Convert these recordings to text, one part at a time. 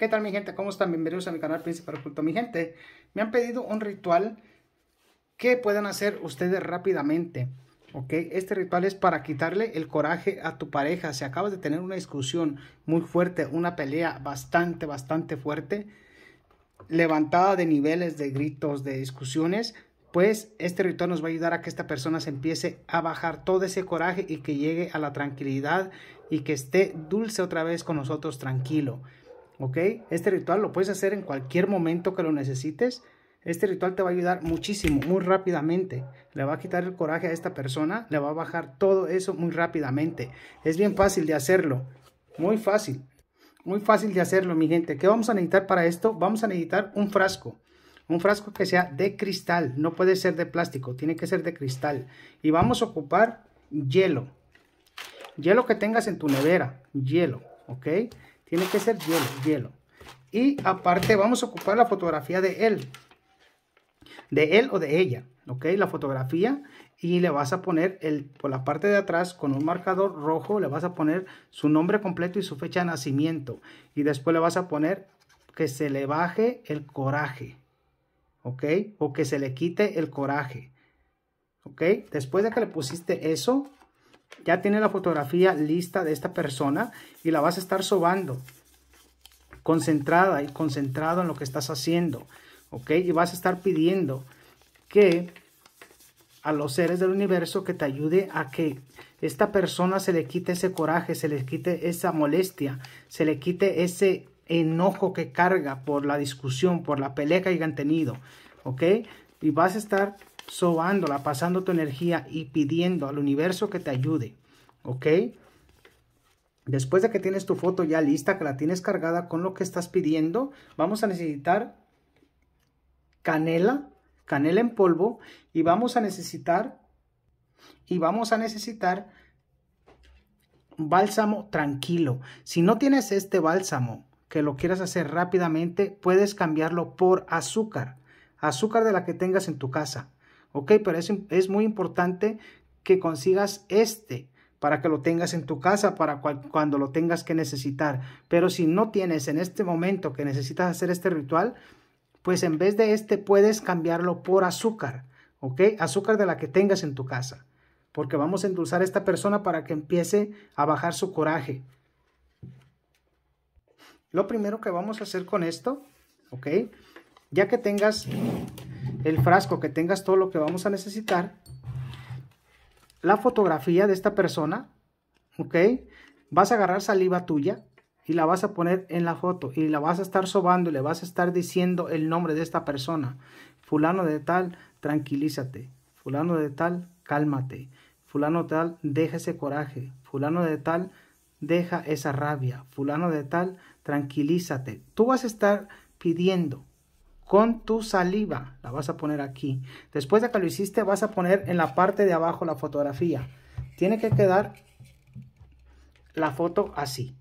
¿Qué tal mi gente? ¿Cómo están? Bienvenidos a mi canal Príncipe Oculto. Mi gente, me han pedido un ritual que puedan hacer ustedes rápidamente. ¿Ok? Este ritual es para quitarle el coraje a tu pareja. Si acabas de tener una discusión muy fuerte, una pelea bastante, bastante fuerte, levantada de niveles de gritos, de discusiones, pues este ritual nos va a ayudar a que esta persona se empiece a bajar todo ese coraje y que llegue a la tranquilidad y que esté dulce otra vez con nosotros tranquilo. ¿ok? Este ritual lo puedes hacer en cualquier momento que lo necesites. Este ritual te va a ayudar muchísimo, muy rápidamente. Le va a quitar el coraje a esta persona, le va a bajar todo eso muy rápidamente. Es bien fácil de hacerlo, muy fácil. Muy fácil de hacerlo, mi gente. ¿Qué vamos a necesitar para esto? Vamos a necesitar un frasco. Un frasco que sea de cristal, no puede ser de plástico, tiene que ser de cristal. Y vamos a ocupar hielo. Hielo que tengas en tu nevera, hielo, ¿ok? Tiene que ser hielo, hielo. Y aparte vamos a ocupar la fotografía de él. De él o de ella. ¿Ok? La fotografía. Y le vas a poner el, por la parte de atrás con un marcador rojo. Le vas a poner su nombre completo y su fecha de nacimiento. Y después le vas a poner que se le baje el coraje. ¿Ok? O que se le quite el coraje. ¿Ok? Después de que le pusiste eso, ya tienes la fotografía lista de esta persona y la vas a estar sobando. Concentrada y concentrado en lo que estás haciendo. ¿Ok? Y vas a estar pidiendo que a los seres del universo que te ayude a que esta persona se le quite ese coraje, se le quite esa molestia, se le quite ese enojo que carga por la discusión, por la pelea que hayan tenido, ¿ok? Y vas a estar sobándola, pasando tu energía y pidiendo al universo que te ayude, ¿ok? Después de que tienes tu foto ya lista, que la tienes cargada con lo que estás pidiendo, vamos a necesitar canela, canela en polvo y vamos a necesitar y vamos a necesitar bálsamo tranquilo. Si no tienes este bálsamo que lo quieras hacer rápidamente, puedes cambiarlo por azúcar, azúcar de la que tengas en tu casa. ¿ok? Pero es, es muy importante que consigas este para que lo tengas en tu casa, para cuando lo tengas que necesitar. Pero si no tienes en este momento que necesitas hacer este ritual, pues en vez de este puedes cambiarlo por azúcar, ¿ok? Azúcar de la que tengas en tu casa, porque vamos a endulzar a esta persona para que empiece a bajar su coraje. Lo primero que vamos a hacer con esto, ¿ok? Ya que tengas el frasco que tengas todo lo que vamos a necesitar, la fotografía de esta persona, ¿ok? Vas a agarrar saliva tuya y la vas a poner en la foto y la vas a estar sobando y le vas a estar diciendo el nombre de esta persona. Fulano de tal, tranquilízate. Fulano de tal, cálmate. Fulano de tal, deja ese coraje. Fulano de tal, deja esa rabia. Fulano de tal, tranquilízate. Tú vas a estar pidiendo con tu saliva. La vas a poner aquí. Después de que lo hiciste, vas a poner en la parte de abajo la fotografía. Tiene que quedar la foto así.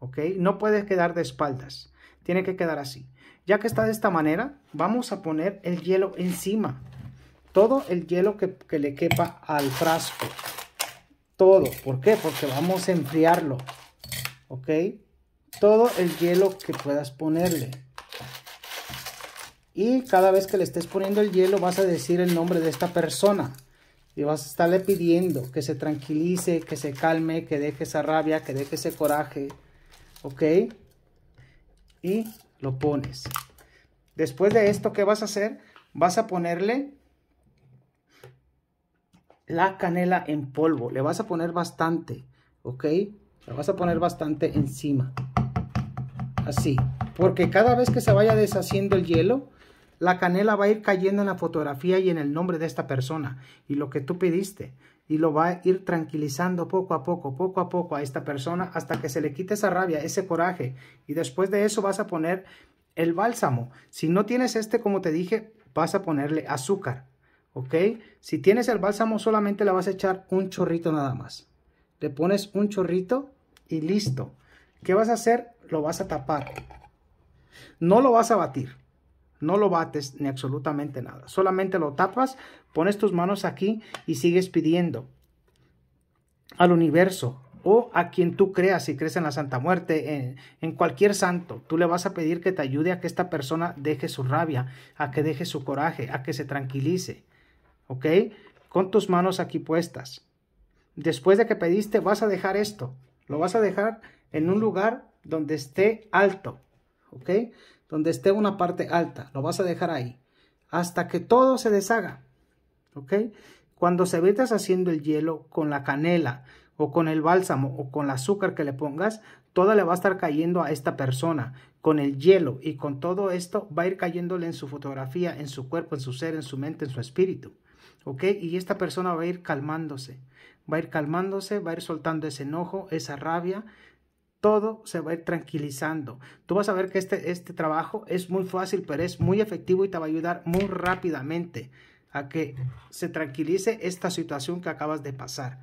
¿Ok? No puede quedar de espaldas. Tiene que quedar así. Ya que está de esta manera, vamos a poner el hielo encima. Todo el hielo que, que le quepa al frasco. Todo. ¿Por qué? Porque vamos a enfriarlo. ¿Ok? Todo el hielo que puedas ponerle y cada vez que le estés poniendo el hielo vas a decir el nombre de esta persona y vas a estarle pidiendo que se tranquilice, que se calme, que deje esa rabia, que deje ese coraje, ¿ok? Y lo pones. Después de esto, ¿qué vas a hacer? Vas a ponerle la canela en polvo. Le vas a poner bastante, ¿ok? Le vas a poner bastante encima. Así. Porque cada vez que se vaya deshaciendo el hielo, la canela va a ir cayendo en la fotografía y en el nombre de esta persona y lo que tú pediste. Y lo va a ir tranquilizando poco a poco, poco a poco a esta persona hasta que se le quite esa rabia, ese coraje. Y después de eso vas a poner el bálsamo. Si no tienes este, como te dije, vas a ponerle azúcar. ¿Ok? Si tienes el bálsamo, solamente le vas a echar un chorrito nada más. Le pones un chorrito y listo. ¿Qué vas a hacer? Lo vas a tapar. No lo vas a batir. No lo bates ni absolutamente nada. Solamente lo tapas, pones tus manos aquí y sigues pidiendo al universo o a quien tú creas, si crees en la Santa Muerte, en, cualquier santo, tú le vas a pedir que te ayude a que esta persona deje su rabia, a que deje su coraje, a que se tranquilice. ¿Ok? Con tus manos aquí puestas. Después de que pediste, vas a dejar esto. Lo vas a dejar en un lugar donde esté alto. ¿Ok? donde esté una parte alta, lo vas a dejar ahí, hasta que todo se deshaga, ¿ok? Cuando se vete haciendo el hielo con la canela o con el bálsamo o con el azúcar que le pongas, toda le va a estar cayendo a esta persona con el hielo y con todo esto va a ir cayéndole en su fotografía, en su cuerpo, en su ser, en su mente, en su espíritu. ¿Ok? Y esta persona va a ir calmándose, va a ir calmándose, va a ir soltando ese enojo, esa rabia, todo se va a ir tranquilizando. Tú vas a ver que este, este trabajo es muy fácil, pero es muy efectivo y te va a ayudar muy rápidamente a que se tranquilice esta situación que acabas de pasar.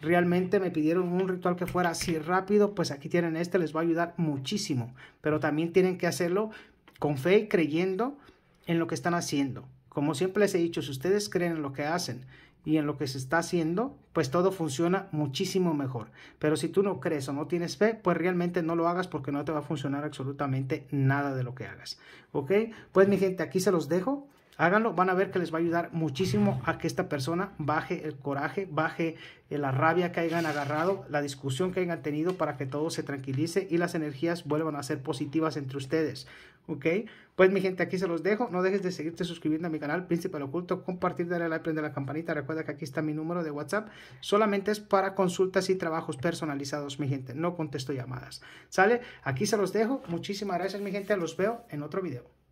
Realmente me pidieron un ritual que fuera así rápido, pues aquí tienen este, les va a ayudar muchísimo, pero también tienen que hacerlo con fe y creyendo en lo que están haciendo. Como siempre les he dicho, si ustedes creen en lo que hacen, y en lo que se está haciendo, pues todo funciona muchísimo mejor. Pero si tú no crees o no tienes fe, pues realmente no lo hagas porque no te va a funcionar absolutamente nada de lo que hagas. ¿Ok? Pues mi gente, aquí se los dejo. Háganlo, van a ver que les va a ayudar muchísimo a que esta persona baje el coraje, baje eh, la rabia que hayan agarrado, la discusión que hayan tenido para que todo se tranquilice y las energías vuelvan a ser positivas entre ustedes. ¿ok? Pues mi gente, aquí se los dejo. No dejes de seguirte suscribiendo a mi canal Príncipe del Oculto, compartir, darle like, prender la campanita. Recuerda que aquí está mi número de WhatsApp. Solamente es para consultas y trabajos personalizados, mi gente. No contesto llamadas. ¿Sale? Aquí se los dejo. Muchísimas gracias, mi gente. Los veo en otro video.